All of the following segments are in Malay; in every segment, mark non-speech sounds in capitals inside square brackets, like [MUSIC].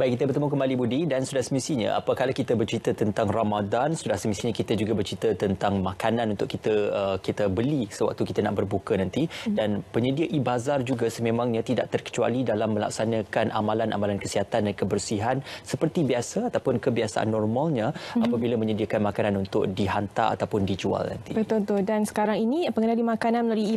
Baik, kita bertemu kembali Budi dan sudah semestinya apakala kita bercerita tentang Ramadan, sudah semestinya kita juga bercerita tentang makanan untuk kita uh, kita beli sewaktu kita nak berbuka nanti. Hmm. Dan penyedia e juga sememangnya tidak terkecuali dalam melaksanakan amalan-amalan kesihatan dan kebersihan seperti biasa ataupun kebiasaan normalnya hmm. apabila menyediakan makanan untuk dihantar ataupun dijual nanti. Betul-betul. Dan sekarang ini pengendali makanan melalui e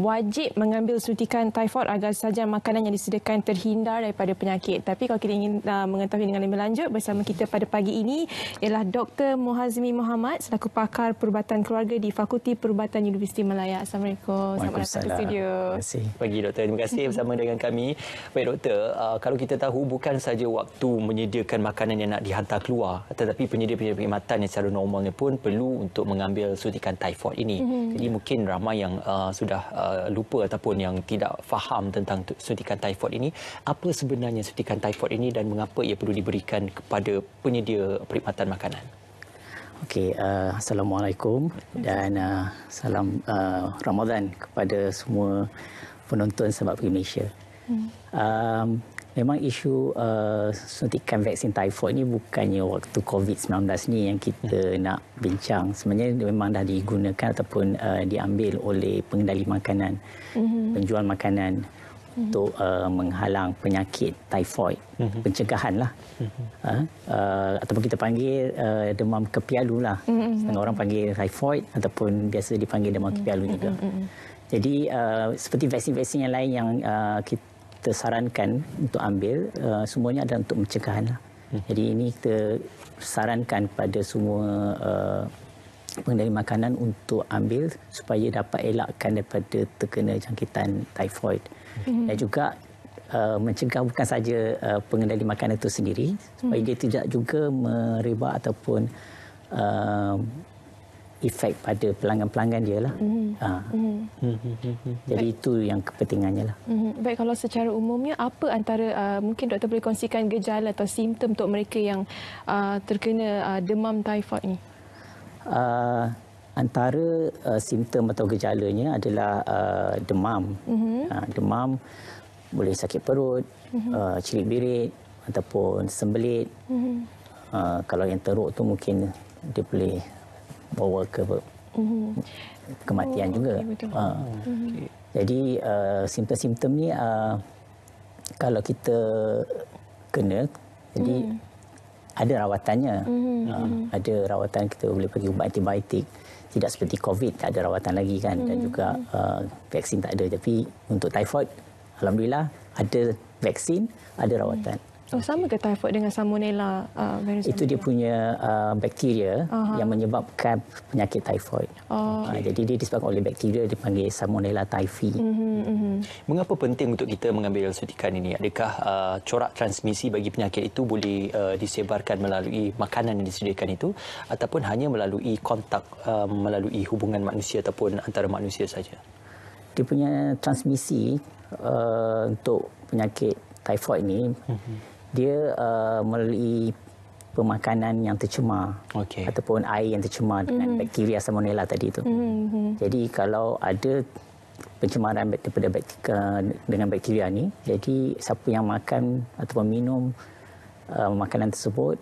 wajib mengambil suntikan typhoid agar saja makanan yang disediakan terhindar daripada penyakit. Tapi kalau kita ingin uh, mengetahui dengan lebih lanjut bersama kita pada pagi ini ialah Dr. Muhazmi Muhammad selaku pakar perubatan keluarga di Fakulti Perubatan Universiti Melayu. Assalamualaikum. Selamat datang ke studio. Terima kasih. Pagi doktor. Terima kasih bersama dengan kami. Baik doktor, uh, kalau kita tahu bukan saja waktu menyediakan makanan yang nak dihantar keluar tetapi penyedia-penyedia perkhidmatan yang secara normalnya pun perlu untuk mengambil suntikan typhoid ini. Mm-hmm. Jadi mungkin ramai yang uh, sudah uh, lupa ataupun yang tidak faham tentang suntikan typhoid ini. Apa sebenarnya suntikan typhoid ini dan mengapa ia perlu diberikan kepada penyedia perkhidmatan makanan? Okey, uh, assalamualaikum dan uh, salam uh, Ramadan kepada semua penonton sebab pergi Malaysia. Hmm. Um, memang isu uh, suntikan vaksin typhoid ini bukannya waktu COVID-19 ni yang kita ya. nak bincang. Sebenarnya memang dah digunakan ataupun uh, diambil oleh pengendali makanan, mhm. penjual makanan untuk uh, menghalang penyakit typhoid, mm -hmm. pencegahanlah. Mm -hmm. Ah, uh, ataupun kita panggil uh, demam kepialu lah. Mm -hmm. Setengah orang panggil typhoid ataupun biasa dipanggil demam mhm, kepialu mm -hmm. juga. Mm -hmm. Jadi uh, seperti vaksin-vaksin yang lain yang uh, kita sarankan untuk ambil, uh, semuanya adalah untuk pencegahan. Mm -hmm. Jadi ini kita sarankan kepada semua uh, pengendali makanan untuk ambil supaya dapat elakkan daripada terkena jangkitan typhoid. Okay. Hmm. Dan juga uh, mencegah bukan saja uh, pengendali makanan itu sendiri supaya hmm. dia tidak juga merebak ataupun uh, efek pada pelanggan-pelanggan dia. Lah. Hmm. Ha. Hmm. Jadi itu yang kepentingannya. Lah. Hmm. Baik, kalau secara umumnya apa antara uh, mungkin doktor boleh kongsikan gejala atau simptom untuk mereka yang uh, terkena uh, demam typhoid ni? uh, antara uh, simptom atau gejalanya adalah uh, demam. Mm-hmm. Uh, demam boleh sakit perut, mm-hmm. uh, cirit birit ataupun sembelit. Mm-hmm. Uh, kalau yang teruk tu mungkin dia boleh bawa ke mm-hmm. kematian oh, juga. Okay, uh. mm-hmm. Jadi uh, simptom-simptom ni uh, kalau kita kena jadi mm-hmm ada rawatannya. Mm -hmm. uh, ada rawatan kita boleh pergi ubat antibiotik. Tidak seperti COVID, tak ada rawatan lagi kan. Mm -hmm. Dan mhm, juga uh, vaksin tak ada. Tapi untuk typhoid, Alhamdulillah ada vaksin, ada rawatan. Mm -hmm. Oh sama ke typhoid dengan salmonella uh, virus? Itu dia punya uh, bakteria uh-huh. yang menyebabkan penyakit typhoid. Oh. Uh, jadi dia disebabkan oleh bakteria dipanggil salmonella typhi. Mm-hmm. Mm-hmm. Mengapa penting untuk kita mengambil suntikan ini? Adakah uh, corak transmisi bagi penyakit itu boleh uh, disebarkan melalui makanan yang disediakan itu ataupun hanya melalui kontak uh, melalui hubungan manusia ataupun antara manusia saja? Dia punya transmisi uh, untuk penyakit typhoid ini mm-hmm dia uh, melalui pemakanan yang tercemar okay. ataupun air yang tercemar dengan mm-hmm. bakteria salmonella tadi itu. Mm-hmm. Jadi kalau ada pencemaran daripada bakteria uh, dengan bakteria ini, jadi siapa yang makan ataupun minum uh, makanan tersebut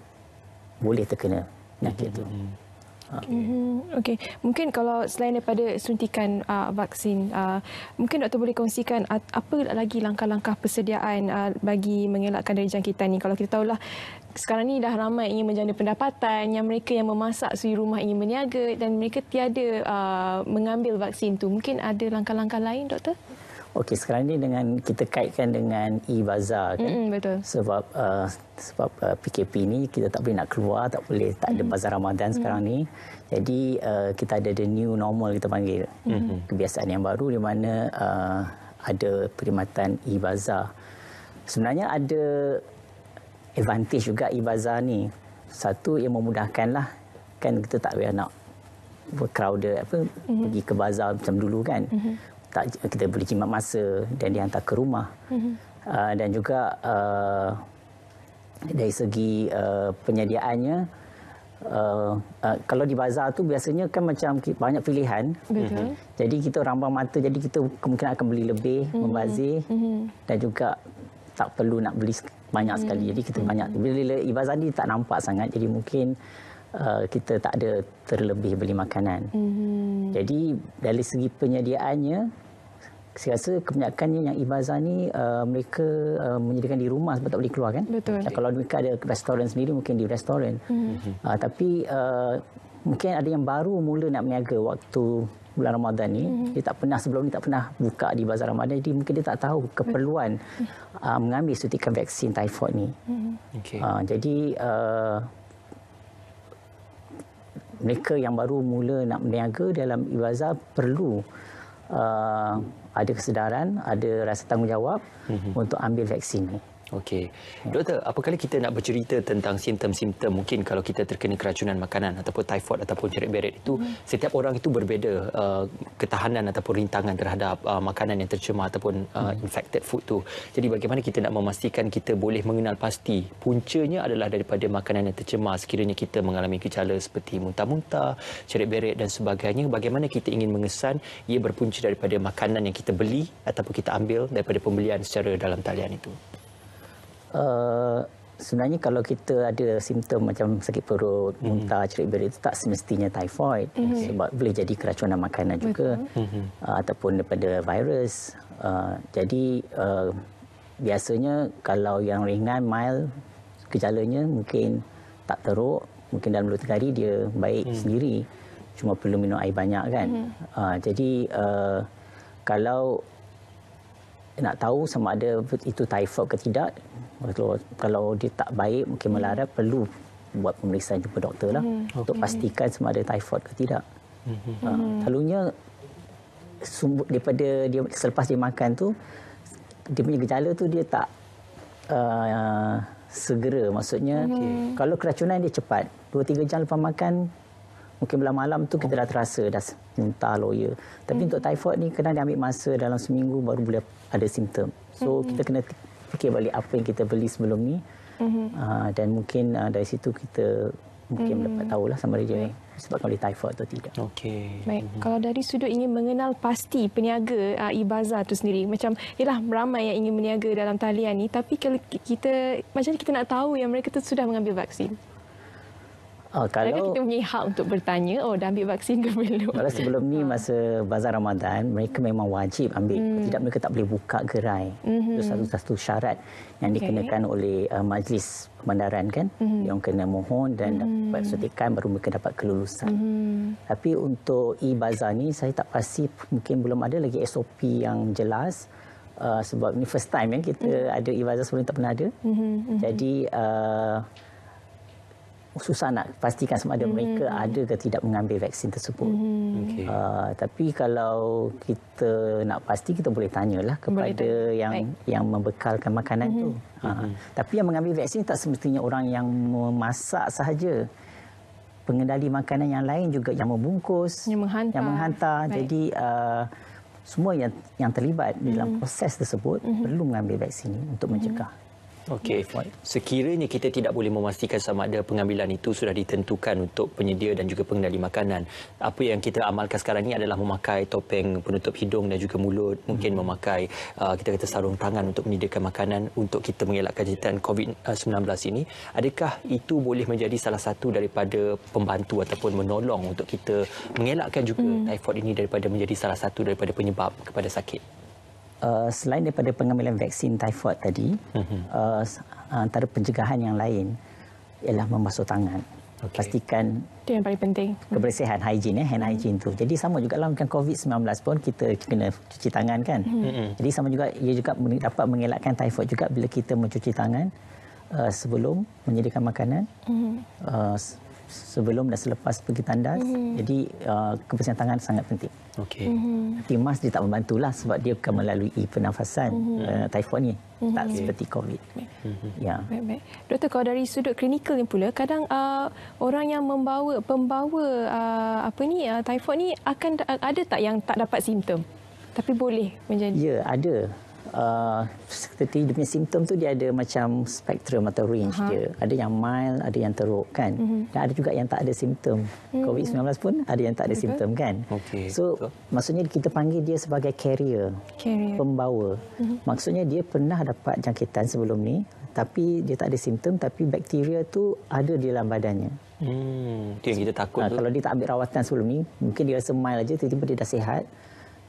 boleh terkena penyakit mm-hmm. itu. Okey. Mhm, okay. Mungkin kalau selain daripada suntikan uh, vaksin, uh, mungkin doktor boleh kongsikan apa lagi langkah-langkah persediaan uh, bagi mengelakkan dari jangkitan ini. Kalau kita tahulah sekarang ni dah ramai ingin menjana pendapatan yang mereka yang memasak suri rumah ingin meniaga dan mereka tiada uh, mengambil vaksin tu. Mungkin ada langkah-langkah lain doktor? Okey, sekarang ni dengan kita kaitkan dengan e-bazaar kan? Mm-hmm, betul. Sebab uh, sebab uh, PKP ni kita tak boleh nak keluar, tak boleh tak ada mm. bazar Ramadan mm-hmm. sekarang ni. Jadi uh, kita ada the new normal kita panggil. Mm-hmm. Kebiasaan yang baru di mana uh, ada perkhidmatan e-bazaar. Sebenarnya ada advantage juga e-bazaar ni. Satu yang memudahkanlah kan kita tak payah nak crowded apa mm-hmm. pergi ke bazar macam dulu kan. Mm-hmm tak kita boleh jimat masa dan dihantar ke rumah mm-hmm. uh, dan juga uh, dari segi uh, penyediaannya Uh, uh, kalau di bazar tu biasanya kan macam banyak pilihan. Mm-hmm. Jadi kita rambang mata jadi kita kemungkinan akan beli lebih, mm-hmm. membazir mm-hmm. dan juga tak perlu nak beli banyak mm-hmm. sekali. Jadi kita mm-hmm. banyak bila di bazar ni tak nampak sangat jadi mungkin uh, kita tak ada terlebih beli makanan. Mm-hmm. Jadi dari segi penyediaannya saya rasa kebanyakan yang ibazah ni uh, mereka uh, menyediakan di rumah sebab tak boleh keluar kan. Betul. Kalau mereka ada restoran sendiri mungkin di restoran. Mm -hmm. uh, tapi uh, mungkin ada yang baru mula nak meniaga waktu bulan Ramadan ni. Mm -hmm. Dia tak pernah sebelum ni tak pernah buka di bazar Ramadan jadi mungkin dia tak tahu keperluan mm -hmm. uh, mengambil suntikan vaksin typhoid ni. Mm -hmm. okay. uh, jadi uh, mereka yang baru mula nak berniaga dalam ibazah perlu uh, ada kesedaran, ada rasa tanggungjawab mm -hmm. untuk ambil vaksin ini. Okey. Doktor, apakala kita nak bercerita tentang simptom-simptom mungkin kalau kita terkena keracunan makanan ataupun typhoid ataupun cerit beret itu, hmm. setiap orang itu berbeza uh, ketahanan ataupun rintangan terhadap uh, makanan yang tercemar ataupun uh, hmm. infected food tu. Jadi bagaimana kita nak memastikan kita boleh mengenal pasti puncanya adalah daripada makanan yang tercemar sekiranya kita mengalami gejala seperti muntah-muntah, cerit beret dan sebagainya, bagaimana kita ingin mengesan ia berpunca daripada makanan yang kita beli ataupun kita ambil daripada pembelian secara dalam talian itu? Uh, Sebenarnya kalau kita ada simptom macam sakit perut, mm. muntah, cerit beri itu tak semestinya typhoid mm. sebab boleh jadi keracunan makanan juga mm. uh, ataupun daripada virus. Uh, jadi uh, biasanya kalau yang ringan, mild, gejalanya mungkin tak teruk, mungkin dalam beberapa hari dia baik mm. sendiri. Cuma perlu minum air banyak kan. Mm. Uh, jadi uh, kalau nak tahu sama ada itu typhoid ke tidak. Kalau kalau dia tak baik mungkin malaria hmm. perlu buat pemeriksaan jumpa doktor lah hmm. untuk pastikan sama ada typhoid ke tidak. Hmm. Ha, hmm. Selalunya sumber daripada dia selepas dia makan tu dia punya gejala tu dia tak uh, segera maksudnya okay. Hmm. kalau keracunan dia cepat 2 3 jam lepas makan mungkin belah malam tu kita dah terasa dah muntah loya tapi hmm. untuk typhoid ni kena diambil masa dalam seminggu baru boleh ada simptom so hmm. kita kena fikir balik apa yang kita beli sebelum ni hmm. uh, dan mungkin uh, dari situ kita mungkin hmm. dapat lah sama ada hmm. sebab kalau typhoid atau tidak okey baik hmm. kalau dari sudut ingin mengenal pasti peniaga uh, ah, ibaza tu sendiri macam yalah ramai yang ingin meniaga dalam talian ni tapi kalau kita macam kita nak tahu yang mereka tu sudah mengambil vaksin Oh, kalau Adakah kita punya hak untuk bertanya, oh dah ambil vaksin ke belum? Kalau sebelum ni [LAUGHS] ah. masa bazar Ramadan, mereka memang wajib ambil. Hmm. Tidak mereka tak boleh buka gerai. Hmm. Itu satu-satu mhm. syarat yang dikenakan oleh uh, majlis pemandaran kan. Hmm. Yang kena mohon dan hmm. dapat suntikan baru mereka dapat kelulusan. Hmm. Tapi untuk e-bazar ni saya tak pasti mungkin belum ada lagi SOP yang jelas. Uh, sebab ni first time yang kita hmm. ada ibadah bazar sebelum tak pernah ada. Hmm. Jadi... Uh, susah nak pastikan sama ada mereka hmm. ada ke tidak mengambil vaksin tersebut. Hmm. Okay. Uh, ah, tapi kalau kita nak pasti kita boleh tanyalah kepada boleh yang Baik. yang membekalkan makanan hmm. tu. Uh, Tapi yang mengambil vaksin tak semestinya orang yang memasak sahaja. Pengendali makanan yang lain juga yang membungkus, yang menghantar. Yang menghantar. Jadi uh, semua yang yang terlibat hmm. dalam mm-hmm. proses tersebut hmm. perlu mengambil vaksin untuk mencegah. Okey, sekiranya kita tidak boleh memastikan sama ada pengambilan itu sudah ditentukan untuk penyedia dan juga pengendali makanan, apa yang kita amalkan sekarang ini adalah memakai topeng penutup hidung dan juga mulut, mungkin hmm. memakai uh, kita kata sarung tangan untuk menyediakan makanan untuk kita mengelakkan jangkitan COVID-19 ini. Adakah itu boleh menjadi salah satu daripada pembantu ataupun menolong untuk kita mengelakkan juga hmm. typhoid ini daripada menjadi salah satu daripada penyebab kepada sakit? uh, selain daripada pengambilan vaksin typhoid tadi, mhm. uh, uh, antara pencegahan yang lain ialah membasuh tangan. Okay. Pastikan itu yang paling penting. Kebersihan hygiene ya, hand hmm. hygiene tu. Jadi sama juga dalam kan COVID-19 pun kita kena cuci tangan kan. Mm-hmm. Jadi sama juga ia juga dapat mengelakkan typhoid juga bila kita mencuci tangan uh, sebelum menyediakan makanan. Hmm. Uh, sebelum dan selepas pergi tandas. Mm -hmm. Jadi uh, kebersihan tangan sangat penting. Okey. Mm -hmm. Tapi mask dia tak membantulah sebab dia akan melalui pernafasan mm -hmm. uh, typhoid ni. Mm -hmm. Tak okay. seperti COVID. Mhm. Ya. Baik-baik. Yeah. Doktor, kalau dari sudut klinikal ni pula, kadang uh, orang yang membawa pembawa uh, apa ni uh, typhoid ni akan ada tak yang tak dapat simptom? Tapi boleh menjadi. Ya, ada uh, [LAUGHS] tadi dia punya simptom tu dia ada macam spektrum atau range Aha. dia. Ada yang mild, ada yang teruk kan. Mm-hmm. Dan ada juga yang tak ada simptom. Mm-hmm. COVID-19 pun ada yang tak ada mm-hmm. simptom kan. Okay. So, so maksudnya kita panggil dia sebagai carrier. Carrier. Pembawa. Mm-hmm. Maksudnya dia pernah dapat jangkitan sebelum ni tapi dia tak ada simptom tapi bakteria tu ada di dalam badannya. Hmm, itu yang kita takut nah, ha, Kalau dia tak ambil rawatan sebelum ni, mungkin dia rasa mild aja tiba-tiba dia dah sihat.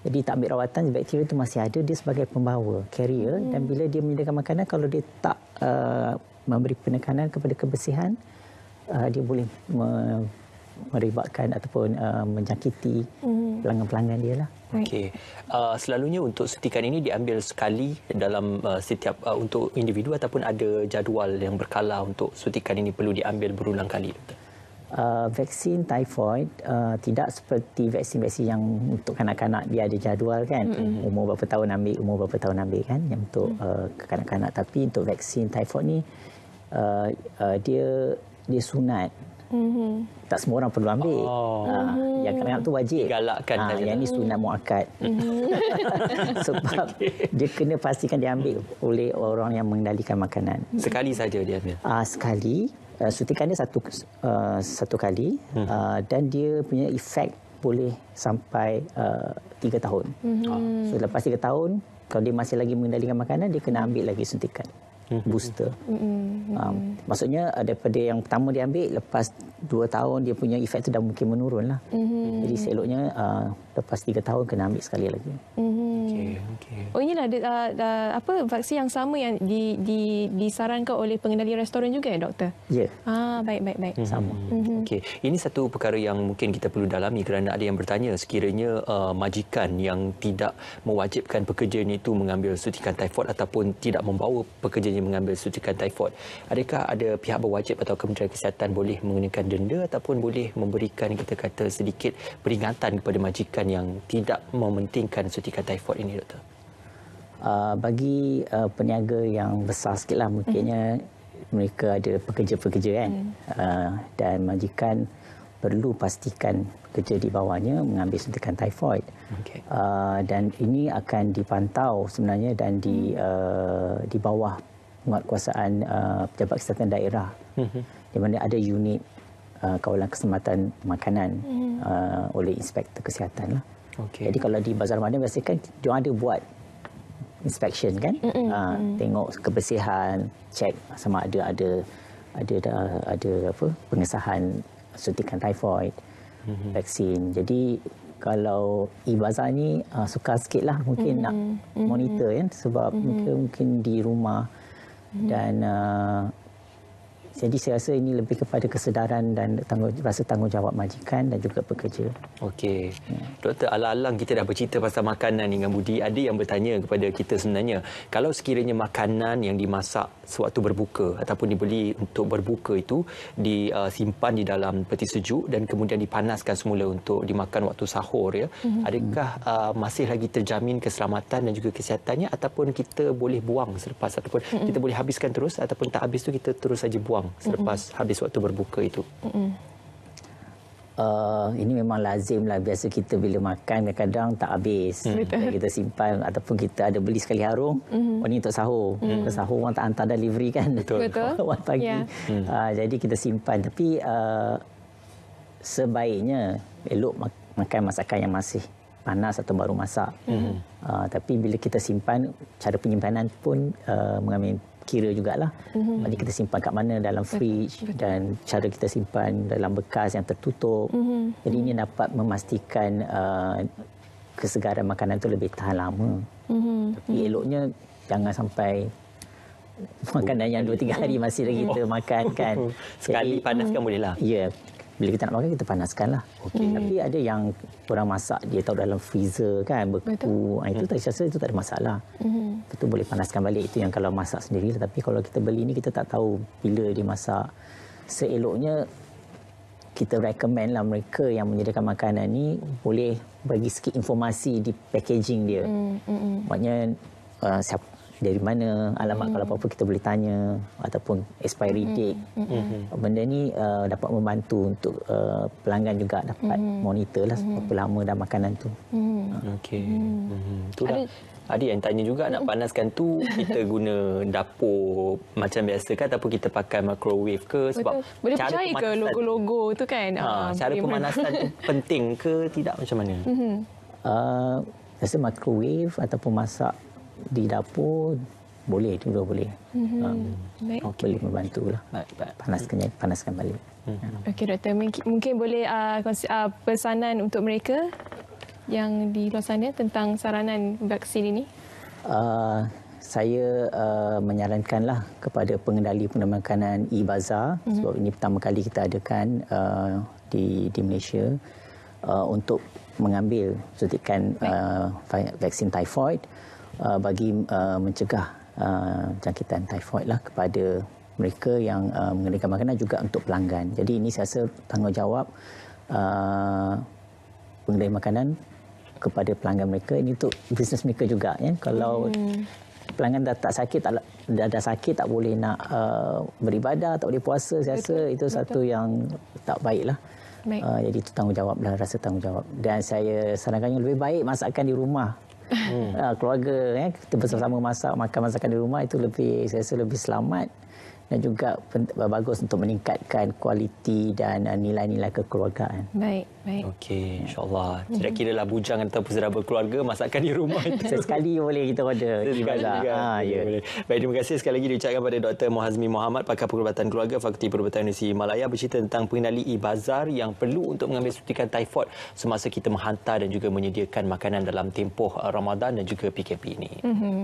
Jadi tak ambil rawatan, bakteria itu masih ada, dia sebagai pembawa, carrier. Hmm. Dan bila dia menyediakan makanan, kalau dia tak uh, memberi penekanan kepada kebersihan, uh, dia boleh me meribatkan ataupun uh, menyakiti hmm. pelanggan-pelanggan dia. Lah. Okay. Uh, selalunya untuk setikan ini diambil sekali dalam uh, setiap uh, untuk individu ataupun ada jadual yang berkala untuk setikan ini perlu diambil berulang kali, Doktor? uh, vaksin typhoid uh, tidak seperti vaksin-vaksin yang untuk kanak-kanak dia ada jadual kan mm-hmm. umur berapa tahun ambil umur berapa tahun ambil kan yang untuk mm-hmm. uh, kanak-kanak tapi untuk vaksin typhoid ni uh, uh, dia dia sunat Mm-hmm. Tak semua orang perlu ambil. Oh. Ha, mm-hmm. Yang kena tu wajib. Galakkan. Ha, ah, yang ini sunat muakat. Mm-hmm. [LAUGHS] [LAUGHS] Sebab okay. dia kena pastikan diambil oleh orang yang mengendalikan makanan. Sekali saja dia ambil? Ha, sekali. Eh, suntikan dia satu uh, satu kali hmm. uh, dan dia punya efek boleh sampai uh, 3 tahun. Hmm. So lepas 3 tahun kalau dia masih lagi mengendalikan makanan dia kena ambil lagi suntikan hmm. booster. Mm-hmm. Um, maksudnya daripada yang pertama dia ambil lepas dua tahun dia punya efek tu dah mungkin menurun lah. hmm Jadi seloknya uh, lepas 3 tahun kena ambil sekali lagi. Mm-hmm. Okay, okay. Oh inilah uh, uh, apa vaksin yang sama yang di, di, disarankan oleh pengendali restoran juga ya doktor? Ya. Yeah. Ah baik baik baik. Mm-hmm. Sama. Mm-hmm. Okey. Ini satu perkara yang mungkin kita perlu dalami kerana ada yang bertanya sekiranya uh, majikan yang tidak mewajibkan pekerjanya itu mengambil suntikan typhoid ataupun tidak membawa pekerjanya mengambil suntikan typhoid. Adakah ada pihak berwajib atau Kementerian Kesihatan boleh mengenakan denda ataupun boleh memberikan kita kata sedikit peringatan kepada majikan tindakan yang tidak mementingkan suntikan typhoid ini, Doktor? Uh, bagi uh, peniaga yang besar sikitlah mungkinnya mm. mereka ada pekerja-pekerja kan mm. uh, dan majikan perlu pastikan pekerja di bawahnya mengambil suntikan typhoid okay. uh, dan ini akan dipantau sebenarnya dan di uh, di bawah penguatkuasaan uh, pejabat kesihatan daerah mm-hmm. di mana ada unit uh, kawalan keselamatan makanan hmm. uh, oleh inspektor kesihatan lah. Okay. Jadi kalau di Bazar Ramadan biasanya kan dia ada buat inspection kan. Mm-mm. Ha, tengok kebersihan, cek sama ada ada ada ada, ada apa pengesahan suntikan typhoid, mm-hmm. vaksin. Jadi kalau e-bazar ni uh, suka sikitlah mungkin mm-hmm. nak mm-hmm. monitor kan sebab mm-hmm. mungkin, mungkin di rumah mm-hmm. dan uh, jadi saya rasa ini lebih kepada kesedaran dan tanggung, rasa tanggungjawab majikan dan juga pekerja. Okey. Ya. Doktor, alang-alang kita dah bercerita pasal makanan dengan Budi. Ada yang bertanya kepada kita sebenarnya, kalau sekiranya makanan yang dimasak sewaktu berbuka ataupun dibeli untuk berbuka itu disimpan di dalam peti sejuk dan kemudian dipanaskan semula untuk dimakan waktu sahur, ya, mhm. adakah uh, masih lagi terjamin keselamatan dan juga kesihatannya ataupun kita boleh buang selepas ataupun mhm. kita boleh habiskan terus ataupun tak habis tu kita terus saja buang malam selepas mm -mm. habis waktu berbuka itu? Mm -mm. Uh, ini memang lazim lah. Biasa kita bila makan kadang-kadang tak habis. Mm. Kita simpan ataupun kita ada beli sekali harung. Mm -hmm. Ini oh, untuk sahur. Mm. Kalau sahur orang tak hantar delivery kan. Betul. [LAUGHS] Orang pagi. Yeah. Mm. Uh, jadi kita simpan. Tapi uh, sebaiknya elok mak makan masakan yang masih panas atau baru masak. Mm uh, tapi bila kita simpan, cara penyimpanan pun uh, mengambil kira jugalah. Mm-hmm. Maksudnya kita simpan kat mana dalam fridge Betul. dan cara kita simpan dalam bekas yang tertutup. Mm-hmm. Jadi ini mhm. dapat memastikan uh, kesegaran makanan itu lebih tahan lama. Mm-hmm. Tapi eloknya jangan sampai [LAUGHS] makanan yang 2 3 hari masih lagi oh. kita makan kan. [LAUGHS] Sekali panaskan boleh lah. Ya, bila kita nak makan kita panaskanlah. Okay, Hmm. Tapi ada yang orang masak dia tahu dalam freezer kan beku. Betul. Ha, itu hmm. tak rasa itu tak ada masalah. Hmm. Itu boleh panaskan balik itu yang kalau masak sendiri tapi kalau kita beli ni kita tak tahu bila dia masak. Seeloknya kita recommend lah mereka yang menyediakan makanan ni boleh bagi sikit informasi di packaging dia. Hmm. hmm, hmm. Maknanya uh, ah, siapa dari mana alamat hmm. kalau apa-apa kita boleh tanya ataupun expiry hmm. date hmm. Hmm. benda ni uh, dapat membantu untuk uh, pelanggan juga dapat hmm. monitor lah hmm. berapa hmm. lama dah makanan tu hmm. Ha. okey hmm. hmm. tu lah ada yang tanya juga nak panaskan tu kita guna dapur macam biasa kan ataupun kita pakai microwave ke sebab Betul. cara percaya ke logo-logo tu kan ha, ha, cara pemanasan tu [LAUGHS] penting ke tidak macam mana uh, rasa microwave ataupun masak di dapur boleh juga boleh. Mm -hmm. um, ah, okay. Boleh membantulah. Panaskan, panaskan balik. Mm. Okey, Doktor. Mungkin boleh uh, pesanan untuk mereka yang di luar sana tentang saranan vaksin ini? Uh, saya uh, menyarankanlah kepada pengendali penerbangan e-bazaar mm -hmm. sebab ini pertama kali kita adakan uh, di, di Malaysia uh, untuk mengambil suntikan uh, vaksin typhoid uh, bagi uh, mencegah uh, jangkitan typhoid lah kepada mereka yang uh, mengenakan makanan juga untuk pelanggan. Jadi ini saya rasa tanggungjawab uh, pengedai makanan kepada pelanggan mereka ini untuk bisnes mereka juga ya. Kalau hmm. pelanggan dah tak sakit tak dah, dah sakit tak boleh nak uh, beribadah tak boleh puasa saya rasa betul, itu betul. satu yang tak baiklah. Baik. Uh, jadi itu tanggungjawablah rasa tanggungjawab dan saya sarankan yang lebih baik masakan di rumah hmm. Ah, keluarga eh, kita bersama-sama masak makan masakan di rumah itu lebih saya rasa lebih selamat dan juga bagus untuk meningkatkan kualiti dan uh, nilai-nilai kekeluargaan. Baik, baik. Okey, insyaAllah. Tidak kira lah bujang atau peserabat berkeluarga masakan di rumah [LAUGHS] itu. Sekali boleh kita order. Sekali juga. Ha, ya. Baik, terima kasih sekali lagi diucapkan kepada Dr. Mohazmi Muhammad, pakar perubatan keluarga, Fakulti Perubatan Universiti Malaya bercerita tentang pengenali e-bazar yang perlu untuk mengambil suntikan typhoid semasa kita menghantar dan juga menyediakan makanan dalam tempoh uh, Ramadan dan juga PKP ini. Mm -hmm.